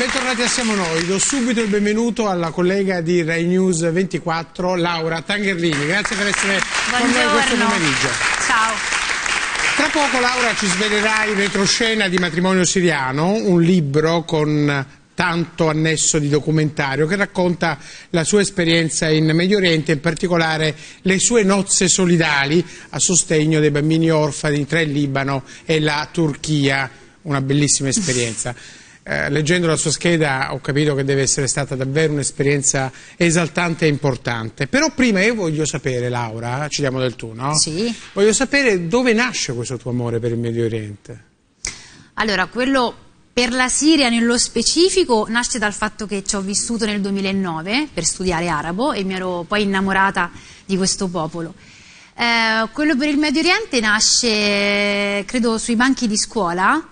Bentornati a Siamo Noi, do subito il benvenuto alla collega di Rai News 24, Laura Tangherlini, grazie per essere Buongiorno. con noi questo pomeriggio. Ciao. Tra poco Laura ci svelerà in retroscena di Matrimonio Siriano, un libro con tanto annesso di documentario che racconta la sua esperienza in Medio Oriente, in particolare le sue nozze solidali a sostegno dei bambini orfani tra il Libano e la Turchia, una bellissima esperienza. eh, leggendo la sua scheda ho capito che deve essere stata davvero un'esperienza esaltante e importante. Però prima io voglio sapere, Laura, ci diamo del tu, no? Sì. Voglio sapere dove nasce questo tuo amore per il Medio Oriente. Allora, quello per la Siria nello specifico nasce dal fatto che ci ho vissuto nel 2009 per studiare arabo e mi ero poi innamorata di questo popolo. Eh, quello per il Medio Oriente nasce, credo, sui banchi di scuola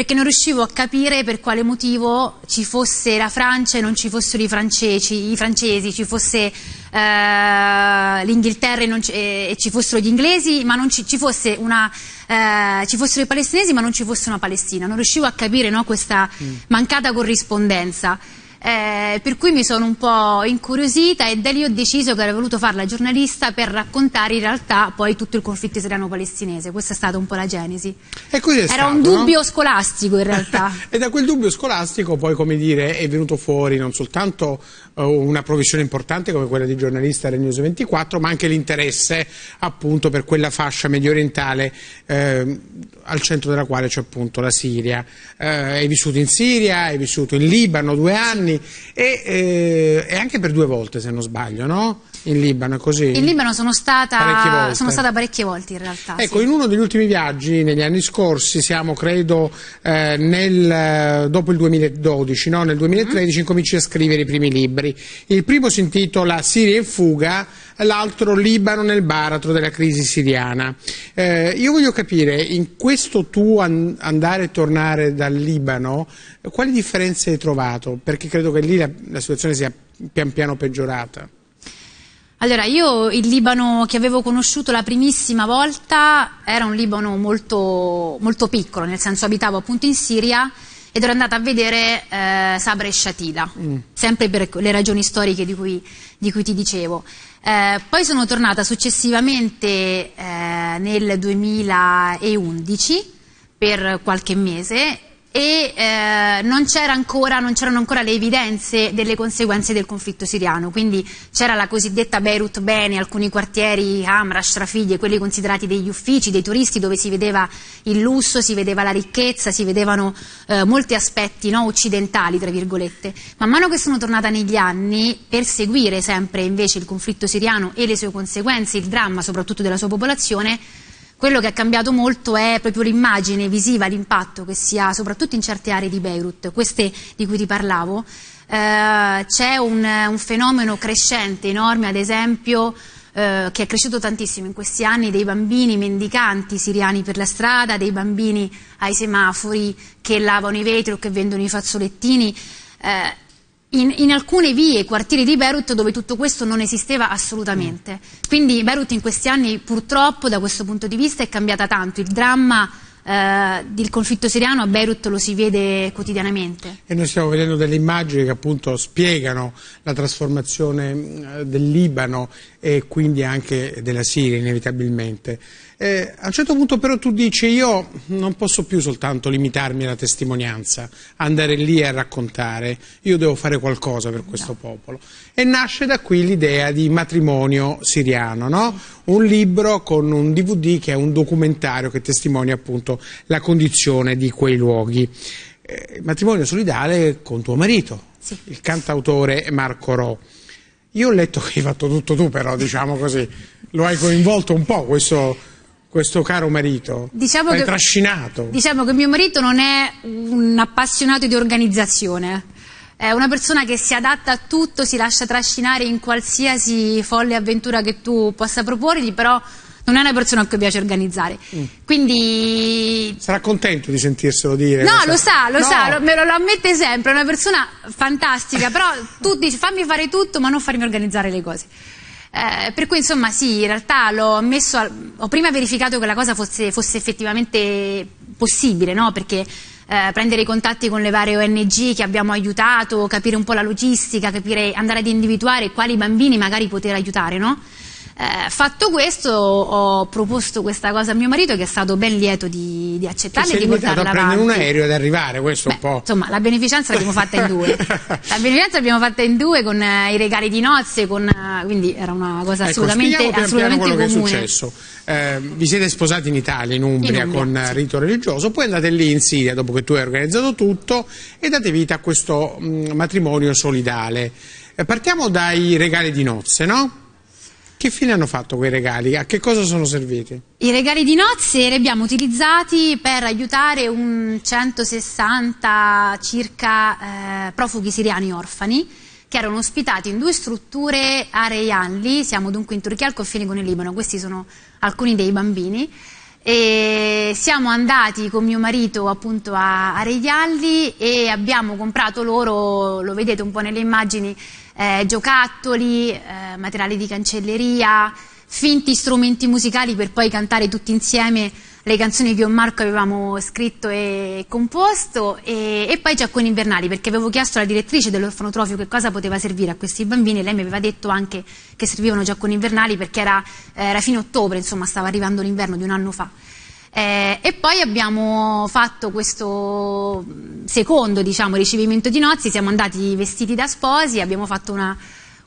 perché non riuscivo a capire per quale motivo ci fosse la Francia e non ci fossero i francesi, i francesi ci fosse eh, l'Inghilterra e, eh, e, ci fossero gli inglesi, ma non ci, ci, una, eh, ci, fossero i palestinesi ma non ci fosse una Palestina. Non riuscivo a capire no, questa mm. mancata corrispondenza eh, per cui mi sono un po' incuriosita e da lì ho deciso che avrei voluto farla giornalista per raccontare in realtà poi tutto il conflitto israeliano-palestinese, questa è stata un po' la genesi. Era stato, un dubbio no? scolastico in realtà. e da quel dubbio scolastico poi come dire è venuto fuori non soltanto uh, una professione importante come quella di giornalista del News 24 ma anche l'interesse appunto per quella fascia medio orientale eh, al centro della quale c'è appunto la Siria. Eh, hai vissuto in Siria, hai vissuto in Libano due anni, anni e, eh, e anche per due volte se non sbaglio, no? In Libano, così? In Libano sono stata, sono stata parecchie volte, in realtà. Ecco, sì. in uno degli ultimi viaggi negli anni scorsi, siamo credo eh, nel, eh, dopo il 2012, no? nel 2013 mm. Mm-hmm. incominci a scrivere i primi libri. Il primo si intitola Siria in fuga, l'altro Libano nel baratro della crisi siriana. Eh, io voglio capire, in questo tuo an andare e tornare dal Libano, quali differenze hai trovato? Perché credo che lì la, la situazione sia pian piano peggiorata. Allora, io il Libano che avevo conosciuto la primissima volta era un Libano molto, molto piccolo, nel senso abitavo appunto in Siria ed ero andata a vedere eh, Sabra e Shatila, mm. sempre per le ragioni storiche di cui, di cui ti dicevo. Eh, poi sono tornata successivamente eh, nel 2011 per qualche mese e eh, non, c'erano ancora, ancora le evidenze delle conseguenze del conflitto siriano, quindi c'era la cosiddetta Beirut Bene, alcuni quartieri, Amra, Trafiglie, quelli considerati degli uffici, dei turisti, dove si vedeva il lusso, si vedeva la ricchezza, si vedevano eh, molti aspetti no, occidentali, tra virgolette. Man mano che sono tornata negli anni, per seguire sempre invece il conflitto siriano e le sue conseguenze, il dramma soprattutto della sua popolazione, quello che ha cambiato molto è proprio l'immagine visiva, l'impatto che si ha, soprattutto in certe aree di Beirut, queste di cui ti parlavo. Eh, c'è un, un, fenomeno crescente, enorme, ad esempio, eh, che è cresciuto tantissimo in questi anni, dei bambini mendicanti siriani per la strada, dei bambini ai semafori che lavano i vetri o che vendono i fazzolettini. Eh, in, in, alcune vie quartieri di Beirut dove tutto questo non esisteva assolutamente. Mm. Quindi Beirut in questi anni purtroppo da questo punto di vista è cambiata tanto. Il dramma eh, del conflitto siriano a Beirut lo si vede quotidianamente. E noi stiamo vedendo delle immagini che appunto spiegano la trasformazione eh, del Libano e quindi anche della Siria inevitabilmente. Eh, a un certo punto però tu dici io non posso più soltanto limitarmi alla testimonianza, andare lì a raccontare, io devo fare qualcosa per questo no. popolo. E nasce da qui l'idea di matrimonio siriano, no? un libro con un DVD che è un documentario che testimonia appunto la condizione di quei luoghi. Eh, matrimonio solidale con tuo marito, sì. il cantautore Marco Rò. Io ho letto che hai fatto tutto tu però, diciamo così, lo hai coinvolto un po' questo questo caro marito diciamo che, trascinato. Diciamo che mio marito non è un appassionato di organizzazione, è una persona che si adatta a tutto, si lascia trascinare in qualsiasi folle avventura che tu possa proporgli, però non è una persona a cui piace organizzare. Mm. Quindi... Sarà contento di sentirselo dire. No, lo sa, lo no. sa, lo, me lo, lo, ammette sempre, è una persona fantastica, però tu dici fammi fare tutto ma non farmi organizzare le cose. Eh, per cui insomma sì, in realtà l'ho messo, al, ho prima verificato che la cosa fosse, fosse effettivamente possibile, no? perché eh, prendere i contatti con le varie ONG che abbiamo aiutato, capire un po' la logistica, capire, andare ad individuare quali bambini magari poter aiutare, no? Eh, fatto questo, ho proposto questa cosa a mio marito che è stato ben lieto di, di accettarla e di portarla avanti. a prendere un aereo ad arrivare, questo Beh, un po'. Insomma, la beneficenza l'abbiamo fatta in due. la beneficenza l'abbiamo fatta in due con eh, i regali di nozze, con, eh, quindi era una cosa assolutamente, ecco, assolutamente, pian assolutamente comune. Che è successo. Eh, vi siete sposati in Italia, in Umbria, in Umbria con sì. Eh, rito religioso, poi andate lì in Siria dopo che tu hai organizzato tutto e date vita a questo mh, mm, matrimonio solidale. Eh, partiamo dai regali di nozze, no? Che fine hanno fatto quei regali? A che cosa sono serviti? I regali di nozze li abbiamo utilizzati per aiutare un 160 circa eh, profughi siriani orfani che erano ospitati in due strutture a Reyanli, siamo dunque in Turchia al confine con il Libano, questi sono alcuni dei bambini. E siamo andati con mio marito appunto a, a Reyanli e abbiamo comprato loro, lo vedete un po' nelle immagini, eh, giocattoli, eh, materiali di cancelleria, finti strumenti musicali per poi cantare tutti insieme le canzoni che io e Marco avevamo scritto e composto e, e poi Giacconi Invernali perché avevo chiesto alla direttrice dell'orfanotrofio che cosa poteva servire a questi bambini e lei mi aveva detto anche che servivano Giacconi Invernali perché era, era fine ottobre, insomma stava arrivando l'inverno di un anno fa. Eh, e poi abbiamo fatto questo secondo diciamo, ricevimento di nozze, siamo andati vestiti da sposi, abbiamo fatto una,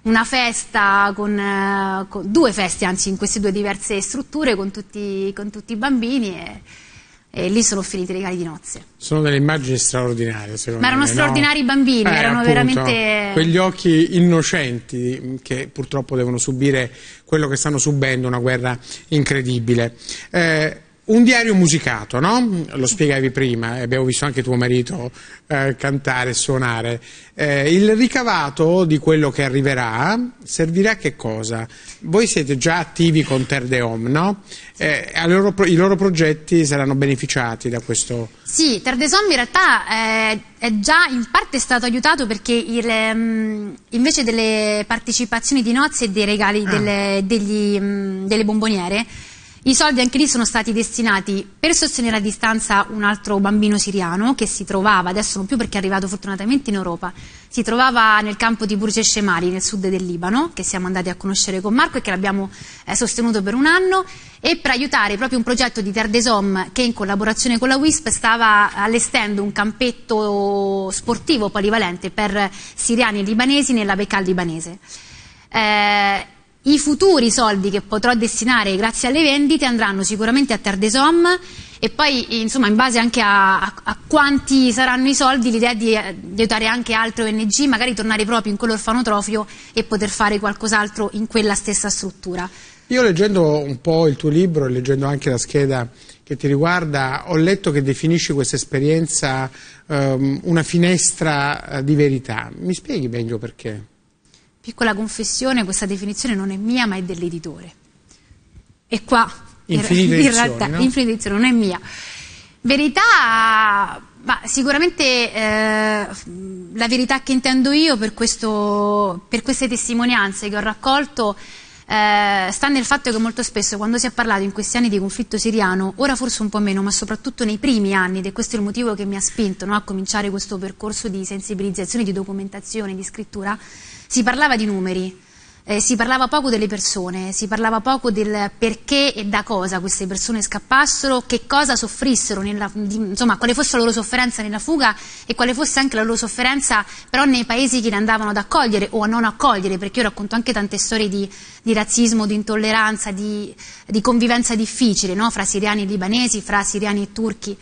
una festa, con, eh, con, due feste anzi in queste due diverse strutture con tutti, con tutti i bambini e, e, lì sono finiti i regali di nozze. Sono delle immagini straordinarie secondo me. Ma erano me, straordinari i no? bambini, eh, erano appunto, veramente... Quegli occhi innocenti che purtroppo devono subire quello che stanno subendo, una guerra incredibile. Eh, un diario musicato, no? Lo spiegavi prima, abbiamo visto anche tuo marito eh, cantare suonare. Eh, il ricavato di quello che arriverà servirà a che cosa? Voi siete già attivi con Terre de Home, no? Eh, loro, I loro progetti saranno beneficiati da questo? Sì, Terre de Home in realtà eh, è già in parte stato aiutato perché il, mm, invece delle partecipazioni di nozze e dei regali ah. delle, degli, mm, delle bomboniere i soldi anche lì sono stati destinati per sostenere a distanza un altro bambino siriano che si trovava, adesso non più perché è arrivato fortunatamente in Europa, si trovava nel campo di Burj Shemari nel sud del Libano, che siamo andati a conoscere con Marco e che l'abbiamo eh, sostenuto per un anno, e per aiutare proprio un progetto di Terdesom che in collaborazione con la WISP stava allestendo un campetto sportivo polivalente per siriani e libanesi nella Becal libanese. Eh, i futuri soldi che potrò destinare grazie alle vendite andranno sicuramente a Hommes e poi insomma, in base anche a, a, a, quanti saranno i soldi l'idea di, di, aiutare anche altre ONG, magari tornare proprio in quell'orfanotrofio e poter fare qualcos'altro in quella stessa struttura. Io leggendo un po' il tuo libro e leggendo anche la scheda che ti riguarda, ho letto che definisci questa esperienza um, una finestra eh, di verità. Mi spieghi meglio perché? Piccola confessione, questa definizione non è mia ma è dell'editore. E qua infinite in realtà no? infinite non è mia. Verità, ma sicuramente eh, la verità che intendo io per, questo, per queste testimonianze che ho raccolto eh, sta nel fatto che molto spesso quando si è parlato in questi anni di conflitto siriano, ora forse un po' meno, ma soprattutto nei primi anni, ed è questo il motivo che mi ha spinto no, a cominciare questo percorso di sensibilizzazione, di documentazione, di scrittura, si parlava di numeri, eh, si parlava poco delle persone, si parlava poco del perché e da cosa queste persone scappassero, che cosa soffrissero, nella, di, insomma quale fosse la loro sofferenza nella fuga e quale fosse anche la loro sofferenza però nei paesi che le andavano ad accogliere o a non accogliere, perché io racconto anche tante storie di, di razzismo, di intolleranza, di, di convivenza difficile no? fra siriani e libanesi, fra siriani e turchi.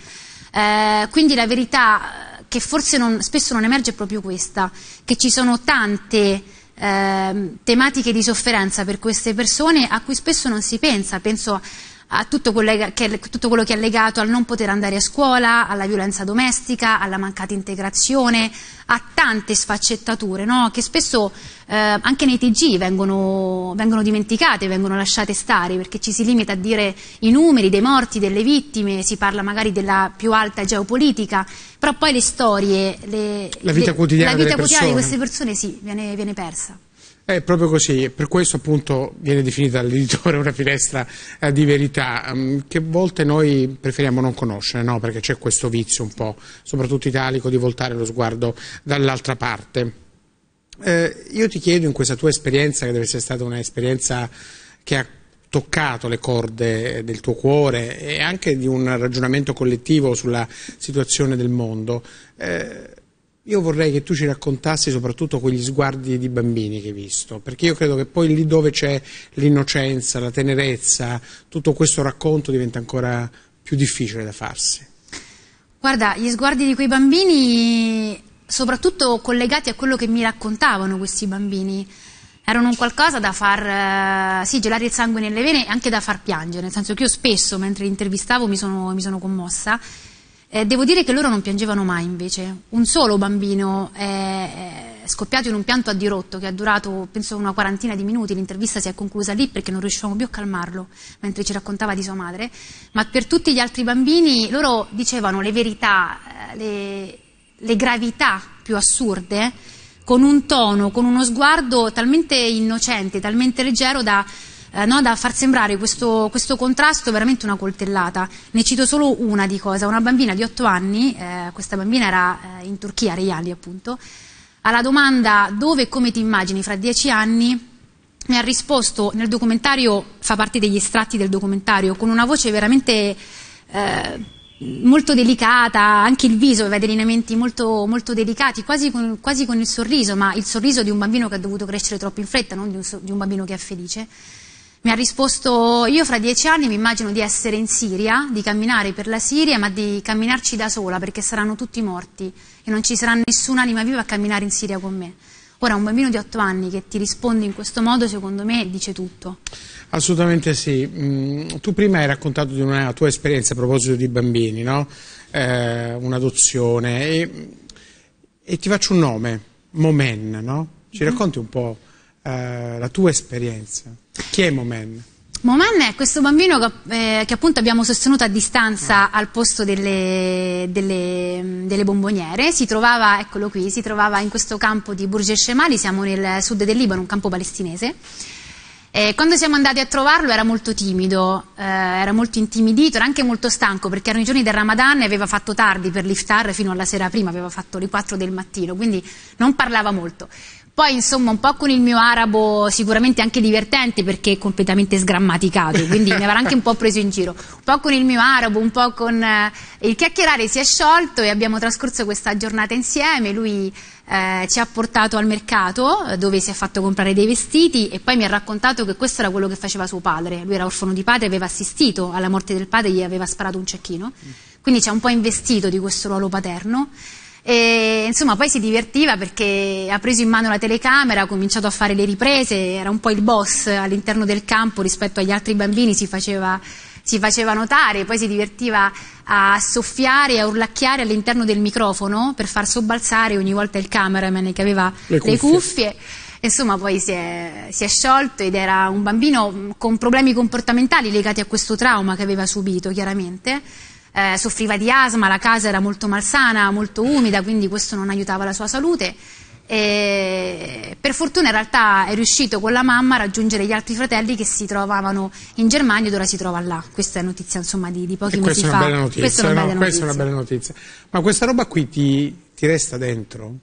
Eh, quindi la verità che forse non, spesso non emerge è proprio questa, che ci sono tante eh, tematiche di sofferenza per queste persone a cui spesso non si pensa, penso a tutto quello, che, tutto quello che è legato al non poter andare a scuola, alla violenza domestica, alla mancata integrazione, a tante sfaccettature no? che spesso eh, anche nei TG vengono, vengono, dimenticate, vengono lasciate stare perché ci si limita a dire i numeri dei morti, delle vittime, si parla magari della più alta geopolitica, però poi le storie, le, la vita, le, quotidiana, la vita quotidiana, di queste persone sì, viene, viene persa. È proprio così, per questo appunto viene definita dall'editore una finestra eh, di verità mm, che a volte noi preferiamo non conoscere, no? perché c'è questo vizio un po', soprattutto italico, di voltare lo sguardo dall'altra parte. Eh, io ti chiedo in questa tua esperienza, che deve essere stata un'esperienza che ha toccato le corde eh, del tuo cuore e anche di un ragionamento collettivo sulla situazione del mondo, eh, io vorrei che tu ci raccontassi soprattutto quegli sguardi di bambini che hai visto, perché io credo che poi lì dove c'è l'innocenza, la tenerezza, tutto questo racconto diventa ancora più difficile da farsi. Guarda, gli sguardi di quei bambini, soprattutto collegati a quello che mi raccontavano questi bambini, erano un qualcosa da far eh, sì, gelare il sangue nelle vene e anche da far piangere, nel senso che io spesso mentre intervistavo mi sono, mi sono commossa eh, devo dire che loro non piangevano mai invece, un solo bambino è scoppiato in un pianto a dirotto che ha durato penso una quarantina di minuti, l'intervista si è conclusa lì perché non riuscivamo più a calmarlo mentre ci raccontava di sua madre, ma per tutti gli altri bambini loro dicevano le verità, eh, le, le gravità più assurde con un tono, con uno sguardo talmente innocente, talmente leggero da eh, no? da far sembrare questo, questo, contrasto veramente una coltellata. Ne cito solo una di cosa, una bambina di 8 anni, eh, questa bambina era eh, in Turchia, Reyali appunto, alla domanda dove e come ti immagini fra 10 anni, mi ha risposto nel documentario, fa parte degli estratti del documentario, con una voce veramente eh, molto delicata, anche il viso aveva dei lineamenti molto, molto delicati, quasi con, quasi con, il sorriso, ma il sorriso di un bambino che ha dovuto crescere troppo in fretta, non di un, di un bambino che è felice. Mi ha risposto io fra dieci anni mi immagino di essere in Siria, di camminare per la Siria, ma di camminarci da sola perché saranno tutti morti e non ci sarà nessun'anima viva a camminare in Siria con me. Ora, un bambino di otto anni che ti risponde in questo modo, secondo me, dice tutto. Assolutamente sì. Mm, tu prima hai raccontato di una tua esperienza a proposito di bambini, no? eh, un'adozione. E, e, ti faccio un nome, Momen, no? Ci mhm. racconti un po' eh, la tua esperienza. Chi è Momen? Momen è questo bambino che, eh, che, appunto abbiamo sostenuto a distanza ah. al posto delle, delle, delle bomboniere, si trovava, eccolo qui, si trovava in questo campo di Burges Shemali, siamo nel sud del Libano, un campo palestinese. E quando siamo andati a trovarlo era molto timido, eh, era molto intimidito, era anche molto stanco perché erano i giorni del Ramadan e aveva fatto tardi per l'iftar fino alla sera prima, aveva fatto le 4 del mattino, quindi non parlava molto. Poi insomma un po' con il mio arabo sicuramente anche divertente perché è completamente sgrammaticato, quindi mi avrà anche un po' preso in giro. Un po' con il mio arabo, un po' con eh, il chiacchierare si è sciolto e abbiamo trascorso questa giornata insieme. Lui eh, ci ha portato al mercato eh, dove si è fatto comprare dei vestiti e poi mi ha raccontato che questo era quello che faceva suo padre. Lui era orfano di padre, aveva assistito alla morte del padre, gli aveva sparato un cecchino. Mm. Quindi ci ha un po' investito di questo ruolo paterno. E, insomma, poi si divertiva perché ha preso in mano la telecamera, ha cominciato a fare le riprese, era un po' il boss all'interno del campo rispetto agli altri bambini, si faceva, si faceva notare, poi si divertiva a soffiare e a urlacchiare all'interno del microfono per far sobbalzare ogni volta il cameraman che aveva le cuffie. Le cuffie. Insomma, poi si è, si è sciolto ed era un bambino con problemi comportamentali legati a questo trauma che aveva subito, chiaramente eh, soffriva di asma, la casa era molto malsana, molto umida, quindi questo non aiutava la sua salute. E per fortuna in realtà è riuscito con la mamma a raggiungere gli altri fratelli che si trovavano in Germania ed ora si trova là. Questa è notizia insomma, di, di, pochi e mesi fa. Notizia, questa, è una, no, questa è una bella notizia. Ma questa roba qui ti, ti, resta dentro?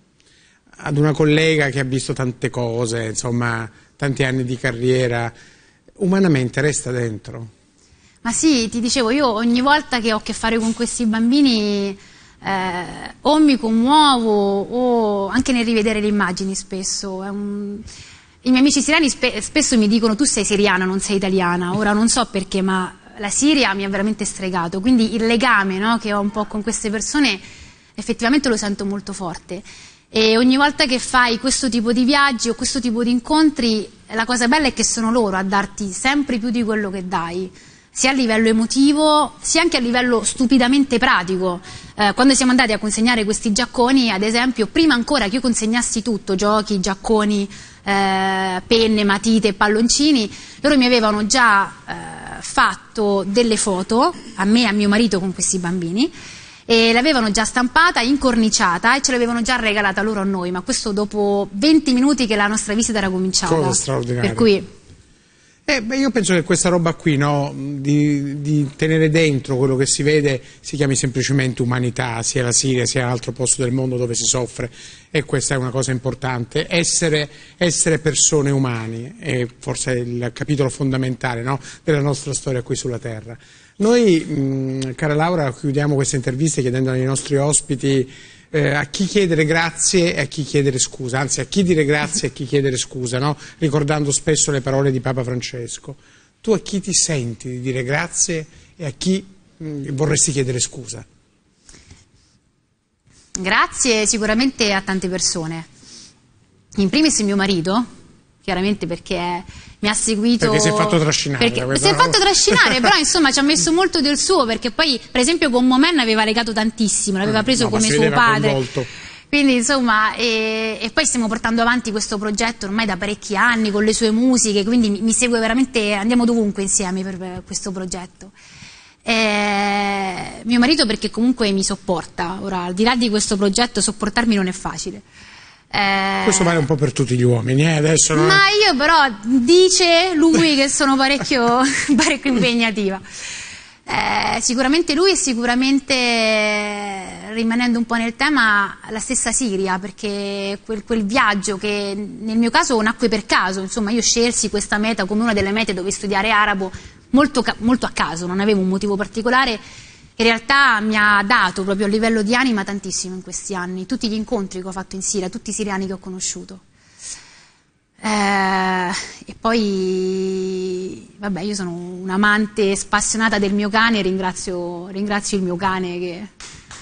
Ad una collega che ha visto tante cose, insomma, tanti anni di carriera, umanamente resta dentro? Ma sì, ti dicevo, io ogni volta che ho a che fare con questi bambini eh, o mi commuovo o anche nel rivedere le immagini spesso. Un... I miei amici siriani spe spesso mi dicono tu sei siriana, non sei italiana. Ora non so perché, ma la Siria mi ha veramente stregato. Quindi il legame no, che ho un po' con queste persone effettivamente lo sento molto forte. E ogni volta che fai questo tipo di viaggi o questo tipo di incontri, la cosa bella è che sono loro a darti sempre più di quello che dai sia a livello emotivo sia anche a livello stupidamente pratico. Eh, quando siamo andati a consegnare questi giacconi, ad esempio, prima ancora che io consegnassi tutto, giochi, giacconi, eh, penne, matite, palloncini, loro mi avevano già eh, fatto delle foto, a me e a mio marito con questi bambini, e l'avevano già stampata, incorniciata e ce l'avevano già regalata loro a noi, ma questo dopo 20 minuti che la nostra visita era cominciata. Cosa straordinaria. Per cui eh, beh, io penso che questa roba qui, no, di, di, tenere dentro quello che si vede, si chiami semplicemente umanità, sia la Siria sia l'altro posto del mondo dove si soffre, e questa è una cosa importante, essere, essere persone umane, è forse il capitolo fondamentale no, della nostra storia qui sulla Terra. Noi, mh, cara Laura, chiudiamo queste interviste chiedendo ai nostri ospiti eh, a chi chiedere grazie e a chi chiedere scusa, anzi a chi dire grazie e a chi chiedere scusa, no? ricordando spesso le parole di Papa Francesco. Tu a chi ti senti di dire grazie e a chi mh, mm, vorresti chiedere scusa? Grazie sicuramente a tante persone. In primis mio marito, chiaramente perché È mi ha seguito... Perché si è fatto trascinare. Perché, si è fatto trascinare, però insomma ci ha messo molto del suo, perché poi per esempio con Momen aveva legato tantissimo, l'aveva mm. preso no, come suo padre. Convolto. Quindi insomma, e, e, poi stiamo portando avanti questo progetto ormai da parecchi anni con le sue musiche, quindi mi, mi segue veramente, andiamo dovunque insieme per, per questo progetto. E, eh, mio marito perché comunque mi sopporta, ora al di là di questo progetto sopportarmi non è facile. Eh... Questo vale un po' per tutti gli uomini, eh? adesso non... Ma io però, dice lui che sono parecchio, parecchio impegnativa. Eh, sicuramente lui e sicuramente, rimanendo un po' nel tema, la stessa Siria, perché quel, quel, viaggio che nel mio caso nacque per caso, insomma io scelsi questa meta come una delle mete dove studiare arabo molto, molto a caso, non avevo un motivo particolare in realtà mi ha dato proprio a livello di anima tantissimo in questi anni, tutti gli incontri che ho fatto in Siria, tutti i siriani che ho conosciuto. Eh, e poi, vabbè, io sono un'amante spassionata del mio cane e ringrazio, ringrazio, il mio cane che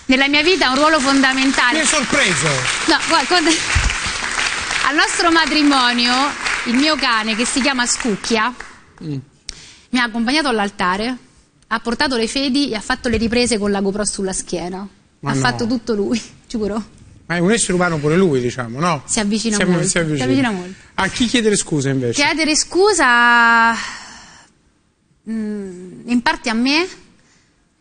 nella mia vita ha un ruolo fondamentale. Mi hai sorpreso! No, guarda, al nostro matrimonio, il mio cane che si chiama Scucchia mm. mi ha accompagnato all'altare ha portato le fedi e ha fatto le riprese con la GoPro sulla schiena. Ma ha no. fatto tutto lui, giuro. Ma è un essere umano pure lui, diciamo, no? Si avvicina, si molto. Si avvicina. Si avvicina molto. A chi chiedere scusa invece? Chiedere scusa mm, in parte a me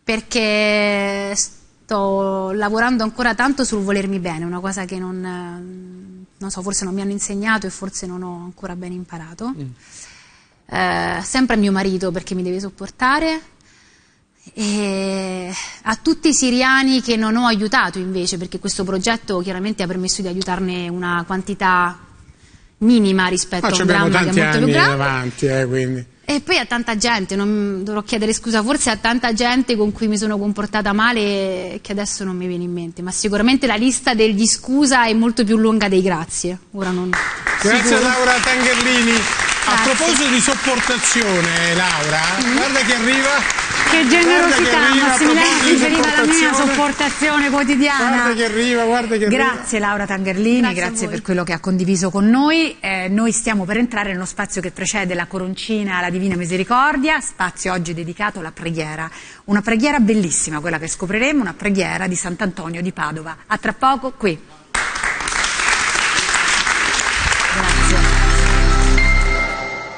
perché sto lavorando ancora tanto sul volermi bene, una cosa che non, eh, non so, forse non mi hanno insegnato e forse non ho ancora ben imparato. Mm. Eh, sempre a mio marito perché mi deve sopportare, e a tutti i siriani che non ho aiutato invece, perché questo progetto chiaramente ha permesso di aiutarne una quantità minima rispetto Ma ah, a un dramma che è molto più grande. Davanti, eh, e poi a tanta gente, non, dovrò chiedere scusa forse a tanta gente con cui mi sono comportata male che adesso non mi viene in mente, ma sicuramente la lista degli scusa è molto più lunga dei grazie. Non, grazie sicuro. Laura Tangerlini. A proposito di sopportazione, Laura, mm guarda che arriva che generosità, che Massimiliano ti veniva la mia sopportazione quotidiana. Guarda che arriva, guarda che arriva. Grazie Laura Tangerlini, grazie, grazie per quello che ha condiviso con noi. Eh, noi stiamo per entrare nello spazio che precede la coroncina alla Divina Misericordia, spazio oggi dedicato alla preghiera. Una preghiera bellissima, quella che scopriremo, una preghiera di Sant'Antonio di Padova. A tra poco qui.